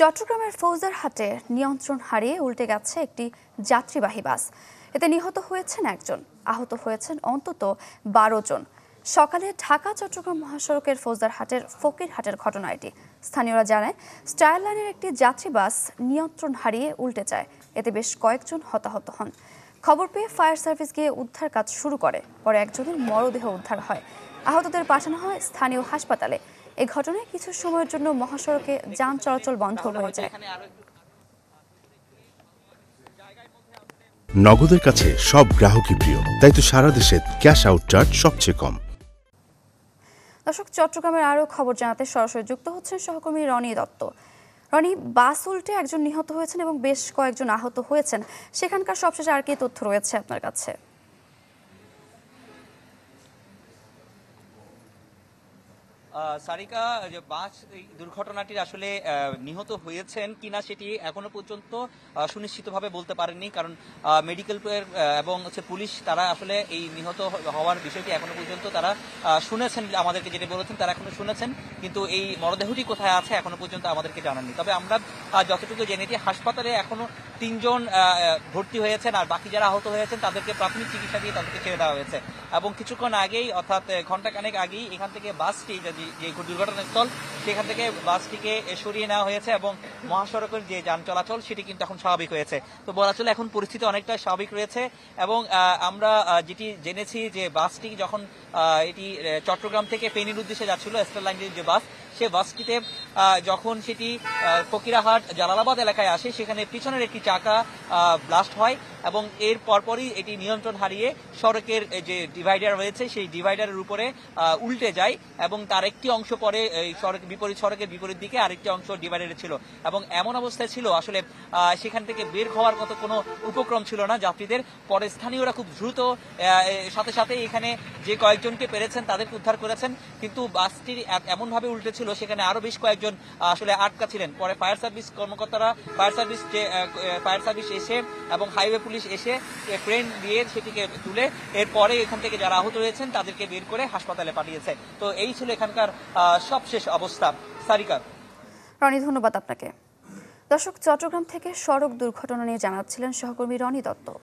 চট্টগ্রামের ফৌজারহাটে নিয়ন্ত্রণ হারিয়ে উল্টে গেছে একটি যাত্রীবাহী বাস এতে নিহত হয়েছেন একজন আহত হয়েছেন অন্তত বারো জন সকালে ঢাকা চট্টগ্রাম মহাসড়কের ফৌজদারহাটের ফকিরহাটের ঘটনা এটি স্থানীয়রা জানায় স্টাইল লাইনের একটি যাত্রী বাস নিয়ন্ত্রণ হারিয়ে উল্টে যায় এতে বেশ কয়েকজন হতাহত হন খবর পেয়ে ফায়ার সার্ভিস গিয়ে উদ্ধার কাজ শুরু করে পরে একজনের মরদেহ উদ্ধার হয় আহতদের পাঠানো হয় স্থানীয় হাসপাতালে এ ঘটনায় কিছু সময়ের জন্য মহাসড়কে যান চলাচল বন্ধ হয়ে যায় নগদের কাছে সব গ্রাহকই প্রিয় তাই তো সারা দেশে ক্যাশ আউট চার্জ সবচেয়ে কম দর্শক চট্টগ্রামের আরও খবর জানাতে সরাসরি যুক্ত হচ্ছেন সহকর্মী রনি দত্ত রনি বাস উল্টে একজন নিহত হয়েছেন এবং বেশ কয়েকজন আহত হয়েছেন সেখানকার সবশেষে আর কি তথ্য রয়েছে আপনার কাছে সারিকা যে বাস দুর্ঘটনাটির আসলে নিহত হয়েছেন কিনা সেটি এখনো পর্যন্ত সুনিশ্চিতভাবে বলতে পারেননি কারণ মেডিকেল এবং হচ্ছে পুলিশ তারা আসলে এই নিহত হওয়ার বিষয়টি এখনো পর্যন্ত তারা শুনেছেন আমাদেরকে যেটি বলেছেন তারা এখনো শুনেছেন কিন্তু এই মরদেহটি কোথায় আছে এখনো পর্যন্ত আমাদেরকে জানাননি তবে আমরা যতটুকু জেনেছি হাসপাতালে এখনো তিনজন ভর্তি হয়েছেন আর বাকি যারা আহত হয়েছেন তাদেরকে প্রাথমিক চিকিৎসা দিয়ে তাদেরকে ছেড়ে দেওয়া হয়েছে এবং কিছুক্ষণ আগেই অর্থাৎ ঘন্টা ঘন্টাখানেক আগেই এখান থেকে বাসটি যে দুর্ঘটনাস্থল সেখান থেকে বাসটিকে সরিয়ে নেওয়া হয়েছে এবং মহাসড়কের যে যান চলাচল সেটি কিন্তু এখন স্বাভাবিক হয়েছে তো বলা চলে এখন পরিস্থিতি অনেকটা স্বাভাবিক রয়েছে এবং আমরা যেটি জেনেছি যে বাসটি যখন এটি চট্টগ্রাম থেকে ফেনির উদ্দেশ্যে যাচ্ছিল স্টার লাইন যে বাস সে বাসটিতে যখন সেটি ফকিরাহাট জালালাবাদ এলাকায় আসে সেখানে পিছনের একটি চাকা ব্লাস্ট হয় এবং এর পরপরই এটি নিয়ন্ত্রণ হারিয়ে সড়কের যে ডিভাইডার রয়েছে সেই ডিভাইডারের উপরে উল্টে যায় এবং তার একটি অংশ পরে বিপরীত সড়কের বিপরীত দিকে আরেকটি অংশ ডিভাইডারে ছিল এবং এমন অবস্থায় ছিল আসলে সেখান থেকে বের হওয়ার মতো কোনো উপক্রম ছিল না যাত্রীদের পরে স্থানীয়রা খুব দ্রুত সাথে সাথে এখানে যে কয়েকজনকে পেরেছেন তাদেরকে উদ্ধার করেছেন কিন্তু বাসটির এমনভাবে উল্টেছিল ছিল সেখানে আরো বেশ কয়েকজন আসলে আটকা ছিলেন পরে ফায়ার সার্ভিস কর্মকর্তারা ফায়ার সার্ভিস ফায়ার সার্ভিস এসে এবং হাইওয়ে পুলিশ এসে ক্রেন দিয়ে সেটিকে তুলে এরপরে এখান থেকে যারা আহত রয়েছেন তাদেরকে বের করে হাসপাতালে পাঠিয়েছে তো এই ছিল এখানকার সবশেষ অবস্থা সারিকা রনি ধন্যবাদ আপনাকে দর্শক চট্টগ্রাম থেকে সড়ক দুর্ঘটনা নিয়ে জানাচ্ছিলেন সহকর্মী রনি দত্ত